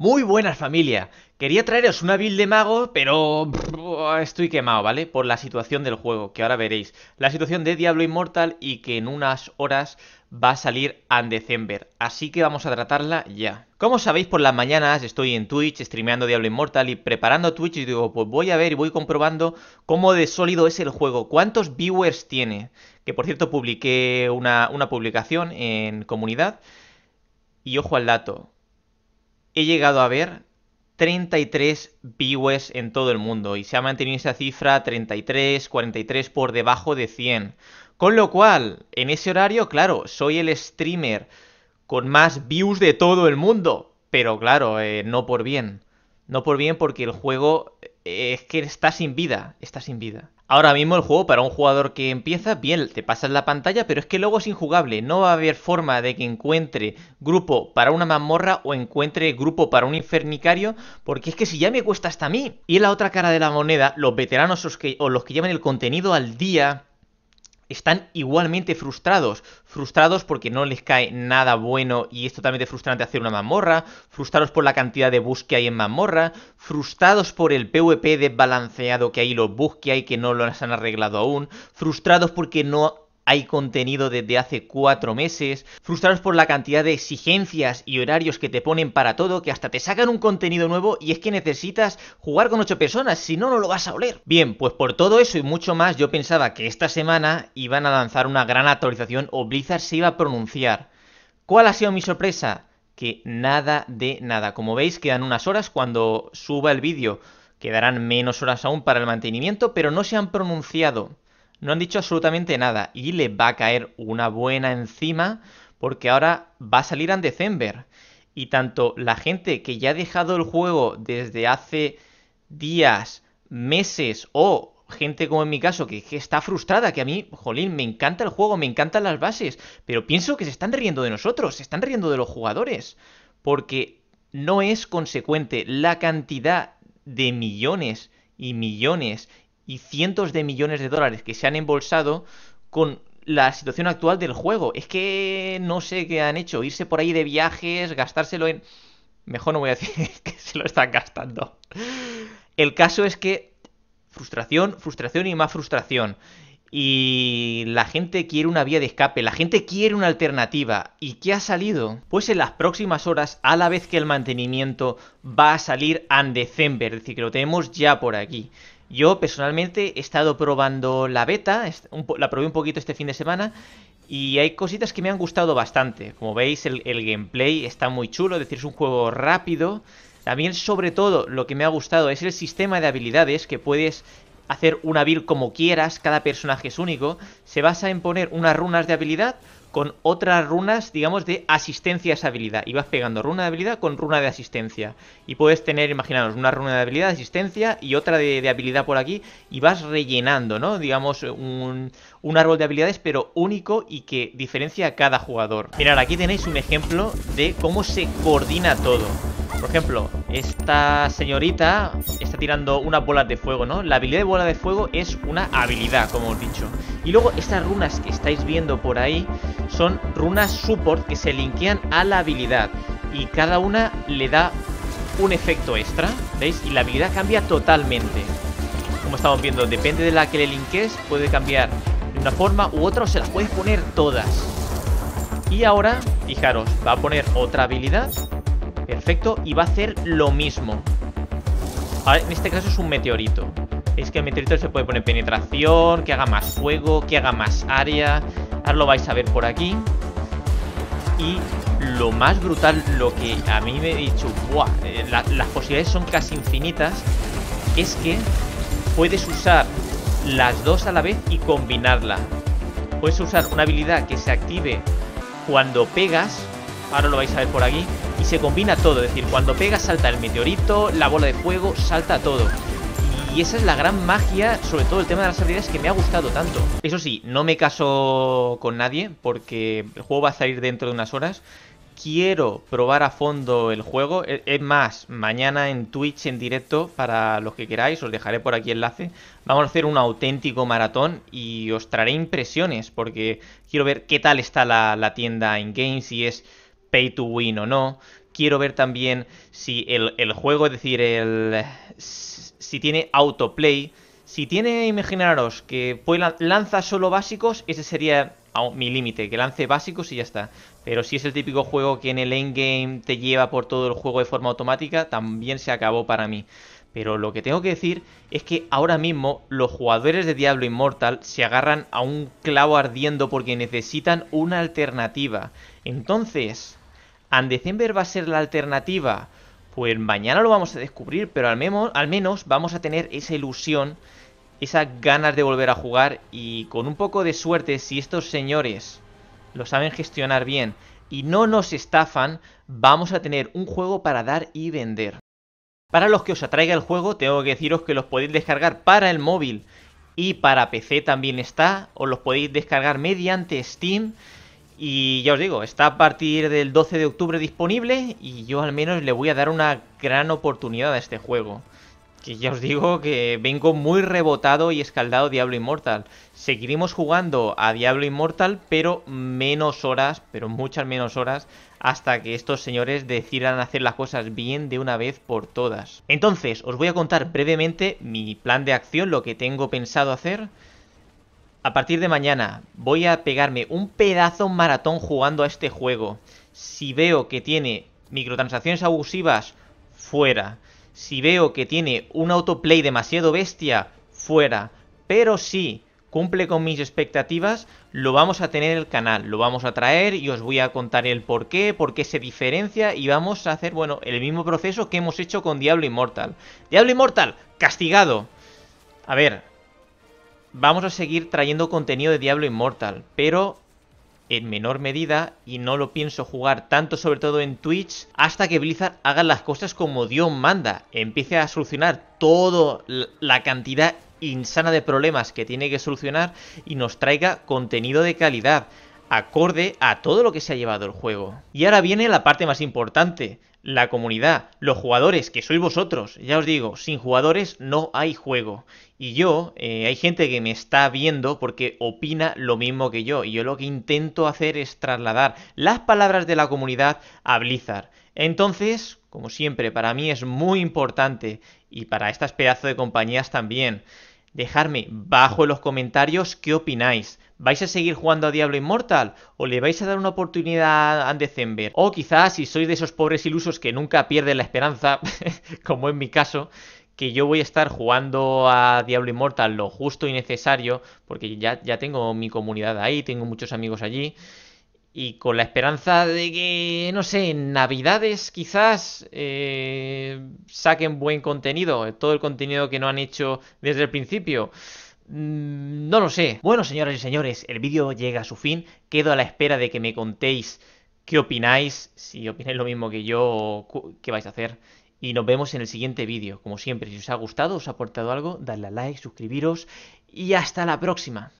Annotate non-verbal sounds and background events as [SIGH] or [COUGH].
Muy buenas familia, quería traeros una build de mago, pero estoy quemado, ¿vale? Por la situación del juego, que ahora veréis. La situación de Diablo Immortal y que en unas horas va a salir Andecember así que vamos a tratarla ya. Como sabéis, por las mañanas estoy en Twitch streameando Diablo Immortal y preparando Twitch y digo, pues voy a ver y voy comprobando cómo de sólido es el juego, cuántos viewers tiene. Que por cierto publiqué una publicación en comunidad y ojo al dato, he llegado a ver 33 views en todo el mundo y se ha mantenido esa cifra 33, 43 por debajo de 100. Con lo cual, en ese horario, claro, soy el streamer con más views de todo el mundo. Pero claro, eh, no por bien. No por bien porque el juego es que está sin vida, está sin vida. Ahora mismo el juego para un jugador que empieza, bien, te pasas la pantalla, pero es que luego es injugable. No va a haber forma de que encuentre grupo para una mazmorra o encuentre grupo para un infernicario, porque es que si ya me cuesta hasta a mí. Y en la otra cara de la moneda, los veteranos o los que llevan el contenido al día, están igualmente frustrados. Frustrados porque no les cae nada bueno y es totalmente frustrante hacer una mamorra, Frustrados por la cantidad de bugs que hay en mamorra, Frustrados por el PvP desbalanceado que hay los bugs que hay que no los han arreglado aún. Frustrados porque no hay contenido desde hace cuatro meses, frustrados por la cantidad de exigencias y horarios que te ponen para todo, que hasta te sacan un contenido nuevo y es que necesitas jugar con ocho personas, si no, no lo vas a oler. Bien, pues por todo eso y mucho más, yo pensaba que esta semana iban a lanzar una gran actualización o Blizzard se iba a pronunciar. ¿Cuál ha sido mi sorpresa? Que nada de nada. Como veis, quedan unas horas cuando suba el vídeo. Quedarán menos horas aún para el mantenimiento, pero no se han pronunciado. No han dicho absolutamente nada y le va a caer una buena encima porque ahora va a salir en December. Y tanto la gente que ya ha dejado el juego desde hace días, meses o gente como en mi caso que, que, está frustrada, que a mí, jolín, me encanta el juego, me encantan las bases, pero pienso que se están riendo de nosotros, se están riendo de los jugadores, porque no es consecuente la cantidad de millones y millones y cientos de millones de dólares que se han embolsado con la situación actual del juego. Es que no sé qué han hecho, irse por ahí de viajes, gastárselo en... Mejor no voy a [LAUGHS] decir que se lo están gastando. El caso es que frustración, frustración y más frustración. Y la gente quiere una vía de escape, la gente quiere una alternativa. ¿Y qué ha salido? Pues en las próximas horas, a la vez que el mantenimiento va a salir en December, es decir, que lo tenemos ya por aquí. Yo personalmente he estado probando la beta, la probé un poquito este fin de semana y hay cositas que me han gustado bastante. Como veis, el, gameplay está muy chulo, es decir, es un juego rápido. También, sobre todo, lo que me ha gustado es el sistema de habilidades que puedes hacer una build como quieras, cada personaje es único. Se basa en poner unas runas de habilidad con otras runas, digamos, de asistencia a esa habilidad. Y vas pegando runa de habilidad con runa de asistencia. Y puedes tener, imaginaros, una runa de habilidad, de asistencia y otra de, habilidad por aquí. Y vas rellenando, ¿no? Digamos, un, árbol de habilidades, pero único y que diferencia a cada jugador. Mirad, aquí tenéis un ejemplo de cómo se coordina todo. Por ejemplo, esta señorita está tirando una bola de fuego, ¿no? La habilidad de bola de fuego es una habilidad, como os he dicho. Y luego estas runas que estáis viendo por ahí son runas support que se linkean a la habilidad. Y cada una le da un efecto extra, ¿veis? Y la habilidad cambia totalmente. Como estamos viendo, depende de la que le linques puede cambiar de una forma u otra o se las puedes poner todas. Y ahora, fijaros, va a poner otra habilidad. Perfecto, y va a hacer lo mismo. en este caso es un meteorito es que el meteorito se puede poner penetración, que haga más fuego, que haga más área. Ahora lo vais a ver por aquí. Y lo más brutal, lo que a mí me he dicho, eh, las posibilidades son casi infinitas, es que puedes usar las dos a la vez y combinarla. Puedes usar una habilidad que se active cuando pegas, ahora lo vais a ver por aquí, y se combina todo, es decir, cuando pegas salta el meteorito, la bola de fuego, salta todo. Y esa es la gran magia, sobre todo el tema de las habilidades, que me ha gustado tanto. Eso sí, no me caso con nadie, porque el juego va a salir dentro de unas horas. Quiero probar a fondo el juego. E, es más, mañana en Twitch en directo, para los que queráis, os dejaré por aquí el enlace. Vamos a hacer un auténtico maratón y os traeré impresiones, porque quiero ver qué tal está la, tienda en game si es pay to win o no, quiero ver también si el, juego, es decir, el, si tiene autoplay. Si tiene, imaginaros, que lanza solo básicos, ese sería mi límite, que lance básicos y ya está. Pero si es el típico juego que en el endgame te lleva por todo el juego de forma automática, también se acabó para mí. Pero lo que tengo que decir es que ahora mismo los jugadores de Diablo Immortal se agarran a un clavo ardiendo porque necesitan una alternativa. Entonces, ¿And December va a ser la alternativa? Pues mañana lo vamos a descubrir, pero al, al menos vamos a tener esa ilusión, esas ganas de volver a jugar y con un poco de suerte, si estos señores lo saben gestionar bien y no nos estafan, vamos a tener un juego para dar y vender. Para los que os atraiga el juego, tengo que deciros que los podéis descargar para el móvil y para PC también está, os los podéis descargar mediante Steam y ya os digo, está a partir del 12 de octubre disponible y yo al menos le voy a dar una gran oportunidad a este juego. Que ya os digo que vengo muy rebotado y escaldado Diablo Immortal. Seguiremos jugando a Diablo Immortal, pero menos horas, pero muchas menos horas, hasta que estos señores decidan hacer las cosas bien de una vez por todas. Entonces, os voy a contar brevemente mi plan de acción, lo que tengo pensado hacer. A partir de mañana voy a pegarme un pedazo maratón jugando a este juego. Si veo que tiene microtransacciones abusivas, fuera. Si veo que tiene un autoplay demasiado bestia, fuera. Pero si cumple con mis expectativas, lo vamos a tener el canal, lo vamos a traer y os voy a contar el por qué, por qué se diferencia y vamos a hacer, bueno, el mismo proceso que hemos hecho con Diablo Immortal. Diablo Immortal, castigado. A ver, vamos a seguir trayendo contenido de Diablo Immortal, pero en menor medida y no lo pienso jugar tanto sobre todo en Twitch hasta que Blizzard haga las cosas como Dios manda, empiece a solucionar toda la cantidad insana de problemas que tiene que solucionar y nos traiga contenido de calidad acorde a todo lo que se ha llevado el juego. Y ahora viene la parte más importante, la comunidad, los jugadores, que sois vosotros. Ya os digo, sin jugadores no hay juego. Y yo, eh, hay gente que me está viendo porque opina lo mismo que yo. Y yo lo que intento hacer es trasladar las palabras de la comunidad a Blizzard. Entonces, como siempre, para mí es muy importante y para estas pedazos de compañías también. Dejadme bajo en los comentarios qué opináis. ¿Vais a seguir jugando a Diablo Immortal? ¿O le vais a dar una oportunidad a December? O quizás, si sois de esos pobres ilusos que nunca pierden la esperanza, [LAUGHS] como en mi caso, que yo voy a estar jugando a Diablo Immortal lo justo y necesario, porque ya, ya tengo mi comunidad ahí, tengo muchos amigos allí y con la esperanza de que, no sé, en Navidades quizás eh, saquen buen contenido, todo el contenido que no han hecho desde el principio. Mm, no lo sé. Bueno, señoras y señores, el vídeo llega a su fin. Quedo a la espera de que me contéis qué opináis, si opináis lo mismo que yo qué vais a hacer. Y nos vemos en el siguiente vídeo. Como siempre, si os ha gustado, os ha aportado algo, dadle a like, suscribiros y hasta la próxima.